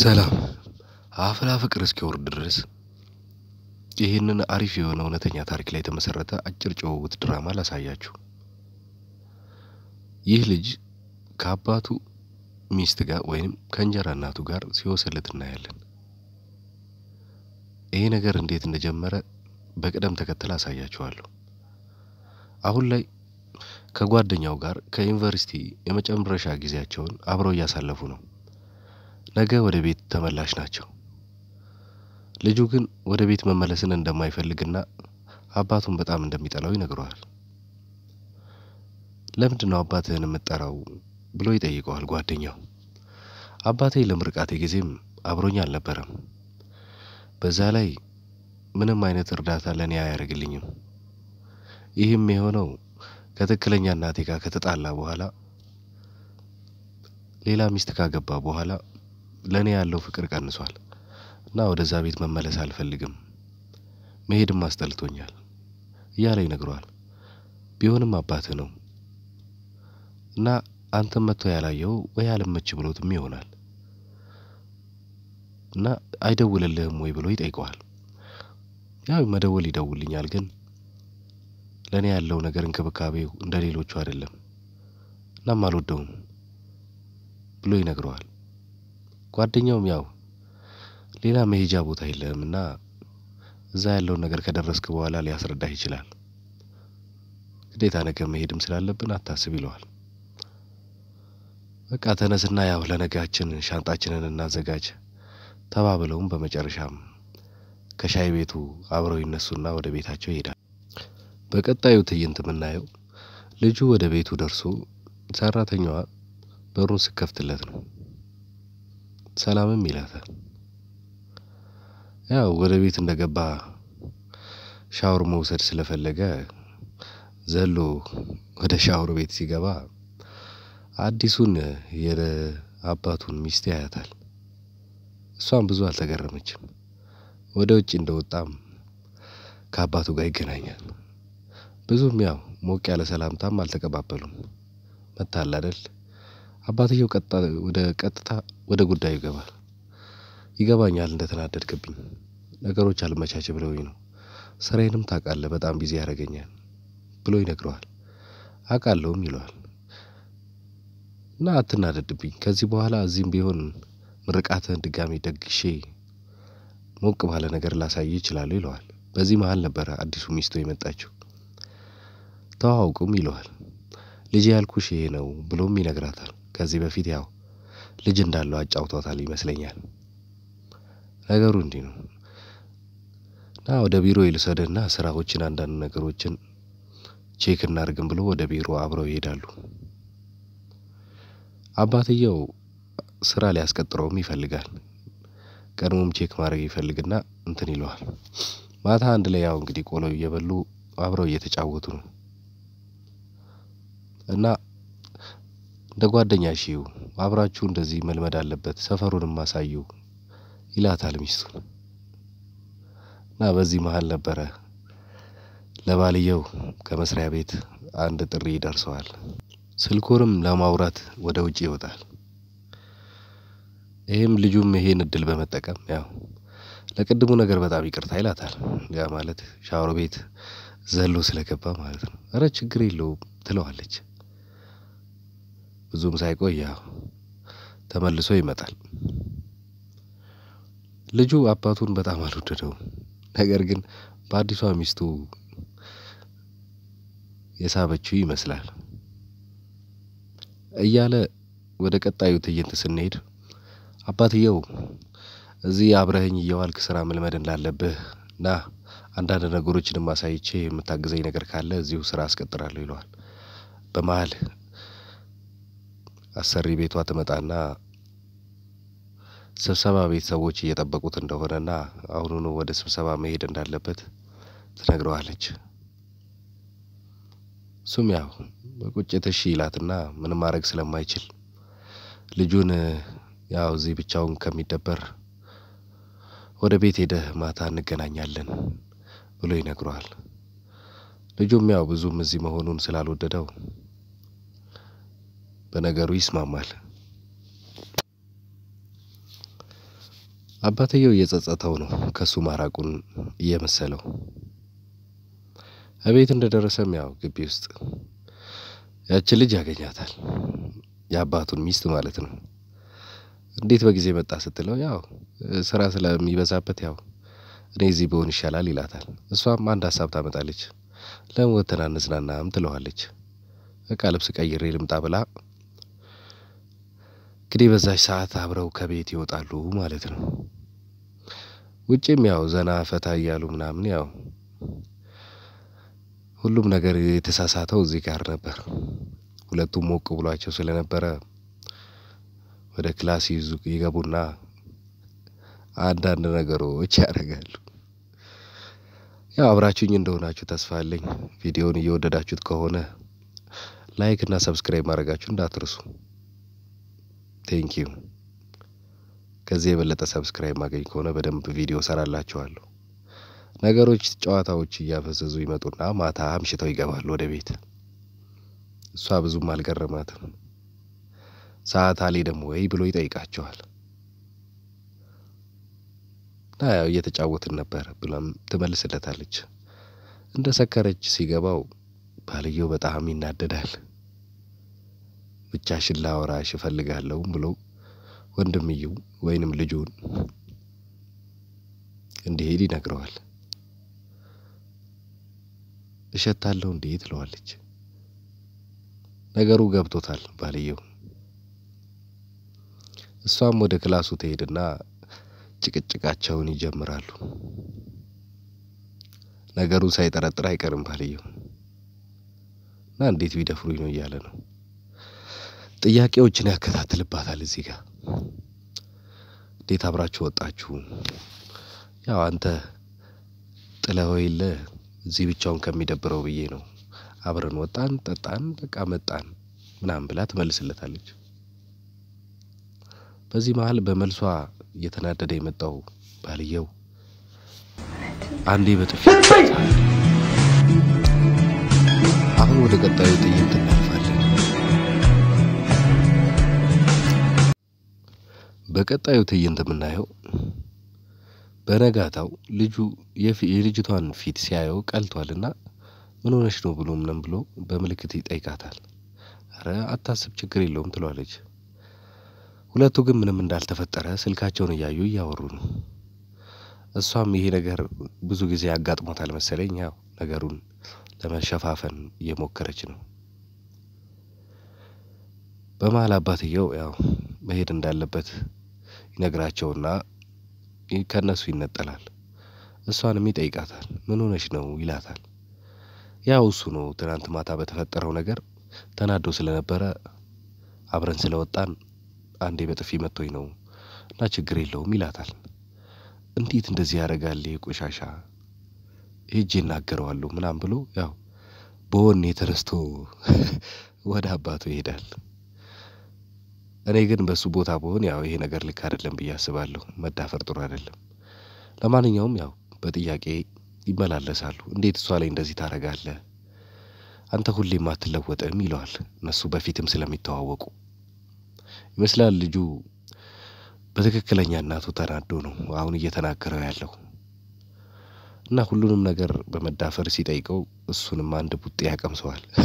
ሰላም አፍላ ፍቅር እስኪወርድ ድረስ ይህንን አሪፍ የሆነ እውነተኛ ታሪክ ላይ የተመሰረተ አጭር ጭውውት ድራማ ላሳያችሁ። ይህ ልጅ ከአባቱ ሚስት ጋር ወይም ከእንጀራ እናቱ ጋር ሲወሰልት እናያለን። ይሄ ነገር እንዴት እንደጀመረ በቅደም ተከተል አሳያችኋለሁ። አሁን ላይ ከጓደኛው ጋር ከዩኒቨርሲቲ የመጨረሻ ጊዜያቸውን አብረው እያሳለፉ ነው። ነገ ወደ ቤት ተመላሽ ናቸው። ልጁ ግን ወደ ቤት መመለስን እንደማይፈልግና አባቱን በጣም እንደሚጠላው ይነግረዋል። ለምንድን ነው አባትህን የምጠራው ብሎ ይጠይቀዋል ጓደኛው። አባቴ ለምርቃቴ ጊዜም አብሮኝ አልነበረም። በዛ ላይ ምንም አይነት እርዳታ ለእኔ አያደርግልኝም። ይህም የሆነው ከትክክለኛ እናቴ ጋር ከተጣላ በኋላ ሌላ ሚስት ካገባ በኋላ ለእኔ ያለው ፍቅር ቀንሷል እና ወደዛ ቤት መመለስ አልፈልግም መሄድም አስጠልቶኛል እያለ ይነግረዋል። ቢሆንም አባትህ ነው እና አንተም መጥቶ ያላየው ወይ አልመች ብሎትም ይሆናል እና አይደውልልህም ወይ ብሎ ይጠይቀዋል። ያው መደወል ይደውልኛል፣ ግን ለእኔ ያለው ነገር እንክብካቤው እንደ ሌሎቹ አይደለም እናም አልወደውም ብሎ ይነግረዋል። ጓደኛውም ያው ሌላ መሄጃ ቦታ እና እዛ ያለውን ነገር ከደረስክ በኋላ ሊያስረዳህ ይችላል። ግዴታ ነገ መሄድም ስላለብን አታስብ ይለዋል። በቃ ተነስና ያው ለነጋችን ሻንጣችንን እናዘጋጅ ተባብለውም በመጨረሻም ከሻይ ቤቱ አብረው ይነሱና ወደ ቤታቸው ይሄዳል። በቀጣዩ ትዕይንት የምናየው ልጁ ወደ ቤቱ ደርሶ ሰራተኛዋ በሩን ስከፍትለት ነው። ሰላምም ይላታል። ያው ወደ ቤት እንደገባ ሻወር መውሰድ ስለፈለገ ዘሎ ወደ ሻወር ቤት ሲገባ አዲሱን የአባቱን ሚስት ያያታል። እሷም ብዙ አልተገረመችም። ወደ ውጭ እንደወጣም ከአባቱ ጋር ይገናኛል። ብዙም ያው ሞቅ ያለ ሰላምታም አልተቀባበሉም። መታል አይደል አባትየው ቀጥታ ወደ ቀጥታ ወደ ጉዳዩ ይገባል። ይገባኛል እንደተናደድክብኝ ነገሮች አልመቻች ብለውኝ ነው ስራዬንም ታውቃለህ በጣም ቢዚ ያደርገኛል ብሎ ይነግረዋል። አውቃለሁም ይለዋል። እና አትናደድብኝ ከዚህ በኋላ እዚህም ቢሆን ምርቃትህን ድጋሚ ደግሼ ሞቅ ባለ ነገር ላሳይ ይችላሉ ይለዋል። በዚህ መሀል ነበረ አዲሱ ሚስቶ የመጣችው። ተዋውቁም ይለዋል። ልጅ ያልኩሽ ይሄ ነው ብሎም ይነግራታል። ከዚህ በፊት ያው ልጅ እንዳለው አጫውቷታል ይመስለኛል። ነገሩ እንዲህ ነው እና ወደ ቢሮ ይልሰድና ስራዎችን አንዳንድ ነገሮችን ቼክ እናርግም ብሎ ወደ ቢሮ አብረው ይሄዳሉ። አባትየው ስራ ሊያስቀጥረውም ይፈልጋል። ቀድሞም ቼክ ማድረግ ይፈልግና እንትን ይለዋል። ማታ አንድ ላይ ያው እንግዲህ ቆሎ እየበሉ አብረው እየተጫወቱ ነው እና እንደ ጓደኛ ሽዩ አብራችሁ እንደዚህ መልመድ አለበት ሰፈሩንም ማሳዩ ይላታል ሚስቱን። እና በዚህ መሃል ነበረ ለባልየው ከመስሪያ ቤት አንድ ጥሪ ይደርሰዋል። ስልኩንም ለማውራት ወደ ውጭ ይወጣል። ይህም ልጁም ይሄን እድል በመጠቀም ያው ለቅድሙ ነገር በጣም ይቅርታ ይላታል። ያ ማለት ሻወር ቤት ዘሎ ስለገባ ማለት ነው። እረ ችግር የለውም ትለዋለች። ብዙም ሳይቆይ ያው ተመልሶ ይመጣል። ልጁ አባቱን በጣም አልወደደው ነገር ግን በአዲሷ ሚስቱ የሳበችው ይመስላል እያለ ወደ ቀጣዩ ትዕይንት ስንሄድ አባትየው እዚህ አብረህኝ እየዋልክ ስራ መልመድ እንዳለብህ እና አንዳንድ ነገሮችን ማሳይቼ የምታግዘኝ ነገር ካለ እዚሁ ስራ አስቀጥራለሁ ይለዋል። በመሀል አሰሪ ቤቷ ትመጣና ስብሰባ ቤተሰቦች እየጠበቁት እንደሆነና አሁኑኑ ወደ ስብሰባ መሄድ እንዳለበት ትነግረዋለች። እሱም ያው በቁጭት እሺ ይላትና ምንም ማድረግ ስለማይችል ልጁን ያው እዚህ ብቻውን ከሚደበር ወደ ቤት ሄደህ ማታ እንገናኛለን ብሎ ይነግረዋል። ልጁም ያው ብዙም እዚህ መሆኑን ስላልወደደው በነገሩ ይስማማል። አባትየው እየጸጸተው ነው ከሱ ማራቁን እየመሰለው። እቤት እንደደረሰም ያው ግቢ ውስጥ ያችን ልጅ ያገኛታል። የአባቱን ሚስት ማለት ነው። እንዴት በጊዜ መጣ ስትለው ያው ስራ ስለሚበዛበት ያው እኔ እዚህ ብሆን ይሻላል ይላታል። እሷም አንድ ሀሳብ ታመጣለች። ለምን ወተን አንዝናናም ትለዋለች። እቃ ልብስ ቀይሬ ልምጣ ብላ እንግዲህ በዛች ሰዓት አብረው ከቤት ይወጣሉ ማለት ነው። ውጭም ያው ዘና ፈታ እያሉ ምናምን ያው ሁሉም ነገር የተሳሳተው እዚህ ጋር ነበር። ሁለቱም ሞቅ ብሏቸው ስለነበረ ወደ ክላስ ይዙ ይገቡና አንዳንድ ነገሮች ያደርጋሉ። ያው አብራችሁኝ እንደሆናችሁ ተስፋ አለኝ። ቪዲዮውን እየወደዳችሁት ከሆነ ላይክ እና ሰብስክራይብ ማድረጋችሁ እንዳትርሱ። ዩ። ከዚህ የበለጠ ሰብስክራይብ ማገኝ ከሆነ በደንብ ቪዲዮ ሰራላችኋለሁ። ነገሮች ጨዋታዎች እያፈዘዙ ይመጡና ማታ አምሽተው ይገባሉ ወደ ቤት። እሷ ብዙም አልገረማትም። ሰዓት አልሄደም ወይ ብሎ ይጠይቃቸዋል። ያው እየተጫወትን ነበር ብላም ትመልስለታለች። እንደ ሰከረች ሲገባው ባልየው በጣም ይናደዳል። ብቻሽን ላወራሽ እፈልጋለሁ ብሎ ወንድምየው ወይንም ልጁን እንዲሄድ ይነግረዋል። እሸታለሁ እንዴ ትለዋለች። ነገሩ ገብቶታል ባልየው። እሷም ወደ ክላሱ ትሄድና ጭቅጭቃቸውን ይጀምራሉ። ነገሩ ሳይጠረጥር አይቀርም ባልየው እና እንዴት ቢደፍሩኝ ነው እያለ ነው። ጥያቄዎችን ያከታትልባታል እዚህ ጋር እንዴት አብራችሁ ወጣችሁ? ያው አንተ ጥለኸው የለ እዚህ ብቻውን ከሚደብረው ብዬ ነው አብረን ወጣን ጠጣን በቃ መጣን ምናምን ብላ ትመልስለታለች። በዚህ መሃል በመልሷ እየተናደደ የመጣው ባልየው አንዴ በጥፊ አሁን ወደ ቀጣዩ ትዕይንት በቀጣዩ ትዕይንት የምናየው በነጋታው ልጁ የልጅቷን ፊት ሲያየው ቀልቷልና ምን ሆነች ነው ብሎ ምንም ብሎ በምልክት ይጠይቃታል። ኧረ አታስብ ችግር የለውም ትሏለች። ሁለቱ ግን ምንም እንዳልተፈጠረ ስልካቸውን እያዩ እያወሩ ነው። እሷም ይሄ ነገር ብዙ ጊዜ ያጋጥሞታል መሰለኝ ያው ነገሩን ለመሸፋፈን እየሞከረች ነው። በመሀል አባትየው ያው መሄድ እንዳለበት ይነግራቸውና ከእነሱ ይነጠላል። እሷንም ይጠይቃታል። ምን ሆነሽ ነው ይላታል። ያው እሱ ነው ትናንት ማታ በተፈጠረው ነገር ተናዶ ስለነበረ አብረን ስለወጣን አንዴ በጥፊ መጥቶኝ ነው እና ችግር የለውም ይላታል። እንዴት እንደዚህ ያደርጋል ይህ ቆሻሻ ሄጄ እናገረዋለሁ ምናም ብሎ ያው በወኔ ተነስቶ ወደ አባቱ ይሄዳል። እኔ ግን በሱ ቦታ በሆን ያው ይሄ ነገር ልክ አይደለም ብዬ አስባለሁ። መዳፈር ጥሩ አይደለም። ለማንኛውም ያው በጥያቄ ይመላለሳሉ። እንዴት እሷ ላይ እንደዚህ ታደርጋለህ? አንተ ሁሌም አትለወጥም ይለዋል። እነሱ በፊትም ስለሚተዋወቁ ይመስላል ልጁ በትክክለኛ እናቱ ተናዶ ነው አሁን እየተናገረው ያለው እና ሁሉንም ነገር በመዳፈር ሲጠይቀው እሱንም አንድ ቡጤ ያቀምሰዋል።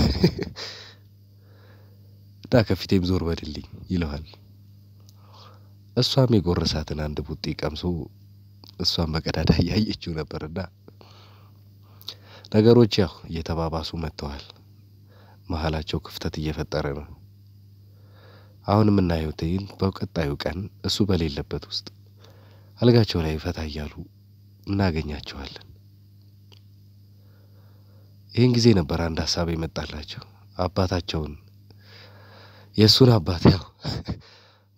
ና ከፊቴም ዞር በድልኝ ይለዋል። እሷም የጎረሳትን አንድ ቡጤ ቀምሶ እሷም በቀዳዳ እያየችው ነበርና ነገሮች ያው እየተባባሱ መጥተዋል። መሀላቸው ክፍተት እየፈጠረ ነው። አሁን የምናየው ትይን በቀጣዩ ቀን እሱ በሌለበት ውስጥ አልጋቸው ላይ ፈታ እያሉ እናገኛቸዋለን። ይህን ጊዜ ነበር አንድ ሀሳብ የመጣላቸው አባታቸውን የእሱን አባት ያው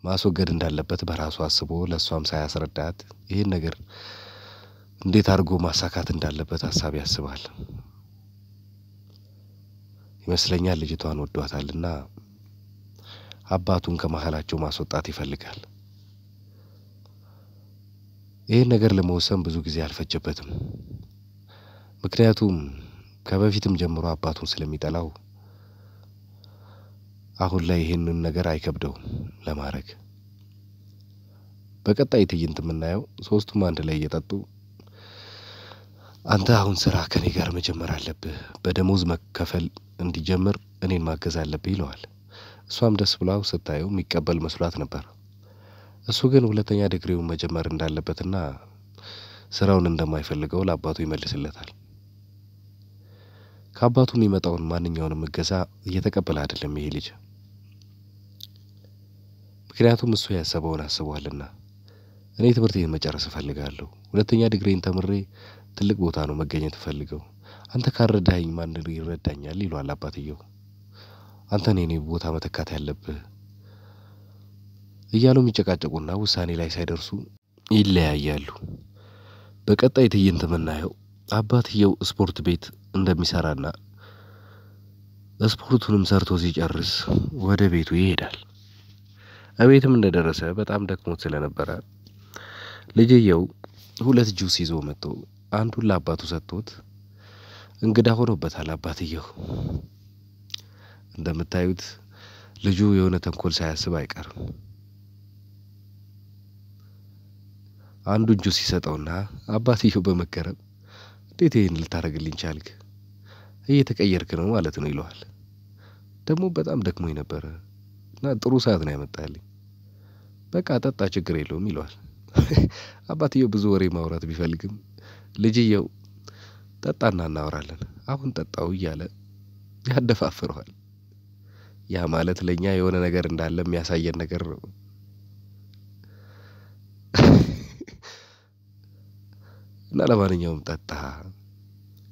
ማስወገድ እንዳለበት በራሱ አስቦ ለእሷም ሳያስረዳት ይህን ነገር እንዴት አድርጎ ማሳካት እንዳለበት ሀሳብ ያስባል ይመስለኛል። ልጅቷን ወዷታል እና አባቱን ከመሀላቸው ማስወጣት ይፈልጋል። ይህን ነገር ለመወሰን ብዙ ጊዜ አልፈጀበትም። ምክንያቱም ከበፊትም ጀምሮ አባቱን ስለሚጠላው አሁን ላይ ይህንን ነገር አይከብደውም ለማድረግ። በቀጣይ ትዕይንት የምናየው ሶስቱም አንድ ላይ እየጠጡ አንተ አሁን ስራ ከኔ ጋር መጀመር አለብህ፣ በደሞዝ መከፈል እንዲጀምር እኔን ማገዝ አለብህ ይለዋል። እሷም ደስ ብላው ስታየው የሚቀበል መስሏት ነበር። እሱ ግን ሁለተኛ ዲግሪውን መጀመር እንዳለበትና ስራውን እንደማይፈልገው ለአባቱ ይመልስለታል። ከአባቱ የሚመጣውን ማንኛውንም እገዛ እየተቀበለ አይደለም ይሄ ልጅ። ምክንያቱም እሱ ያሰበውን አስቧልና። እኔ ትምህርቴን መጨረስ እፈልጋለሁ። ሁለተኛ ዲግሪን ተምሬ ትልቅ ቦታ ነው መገኘት እፈልገው። አንተ ካልረዳኸኝ ማን ይረዳኛል? ይሏል አባትየው። አንተ ነህ የኔ ቦታ መተካት ያለብህ እያሉ የሚጨቃጨቁና ውሳኔ ላይ ሳይደርሱ ይለያያሉ። በቀጣይ ትዕይንት የምናየው አባትየው ስፖርት ቤት እንደሚሰራና ስፖርቱንም ሰርቶ ሲጨርስ ወደ ቤቱ ይሄዳል። እቤትም እንደደረሰ በጣም ደክሞት ስለነበረ ልጅየው ሁለት ጁስ ይዞ መጥቶ አንዱን ለአባቱ ሰጥቶት እንግዳ ሆኖበታል። አባትየው እንደምታዩት ልጁ የሆነ ተንኮል ሳያስብ አይቀርም። አንዱን ጁስ ሲሰጠውና አባትየው በመገረም እንዴት ይህን ልታደርግልኝ ቻልክ? እየተቀየርክ ነው ማለት ነው ይለዋል። ደግሞ በጣም ደክሞኝ ነበረ እና ጥሩ ሰዓት ነው ያመጣልኝ በቃ ጠጣ ችግር የለውም ይለዋል። አባትየው ብዙ ወሬ ማውራት ቢፈልግም ልጅየው ጠጣና እናወራለን አሁን ጠጣው እያለ ያደፋፍረዋል። ያ ማለት ለእኛ የሆነ ነገር እንዳለ የሚያሳየን ነገር ነው። እና ለማንኛውም ጠጣ፣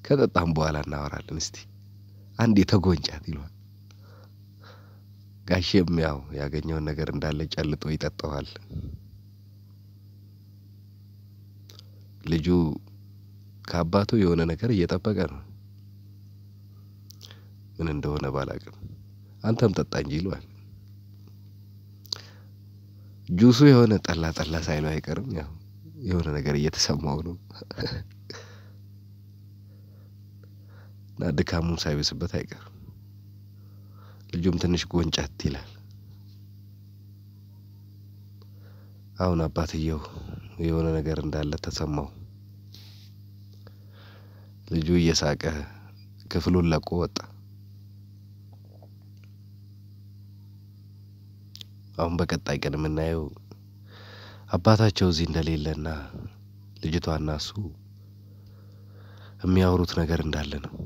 ከጠጣም በኋላ እናወራለን እስቲ አንዴ ተጎንጫት ይለዋል። ጋሼም ያው ያገኘውን ነገር እንዳለ ጨልጦ ይጠጣዋል። ልጁ ከአባቱ የሆነ ነገር እየጠበቀ ነው። ምን እንደሆነ ባላቅም አንተም ጠጣ እንጂ ይሏል። ጁሱ የሆነ ጠላ ጠላ ሳይሉ አይቀርም። ያው የሆነ ነገር እየተሰማው ነው እና ድካሙን ሳይብስበት አይቀርም። ልጁም ትንሽ ጎንጨት ይላል። አሁን አባትየው የሆነ ነገር እንዳለ ተሰማው። ልጁ እየሳቀ ክፍሉን ለቆ ወጣ። አሁን በቀጣይ ቀን የምናየው አባታቸው እዚህ እንደሌለና ልጅቷና እሱ የሚያወሩት ነገር እንዳለ ነው።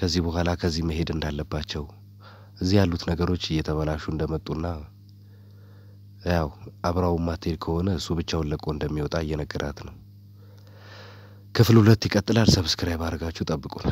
ከዚህ በኋላ ከዚህ መሄድ እንዳለባቸው እዚህ ያሉት ነገሮች እየተበላሹ እንደመጡና ያው አብራው ማትሄድ ከሆነ እሱ ብቻውን ለቆ እንደሚወጣ እየነገራት ነው። ክፍል ሁለት ይቀጥላል። ሰብስክራይብ አድርጋችሁ ጠብቁን።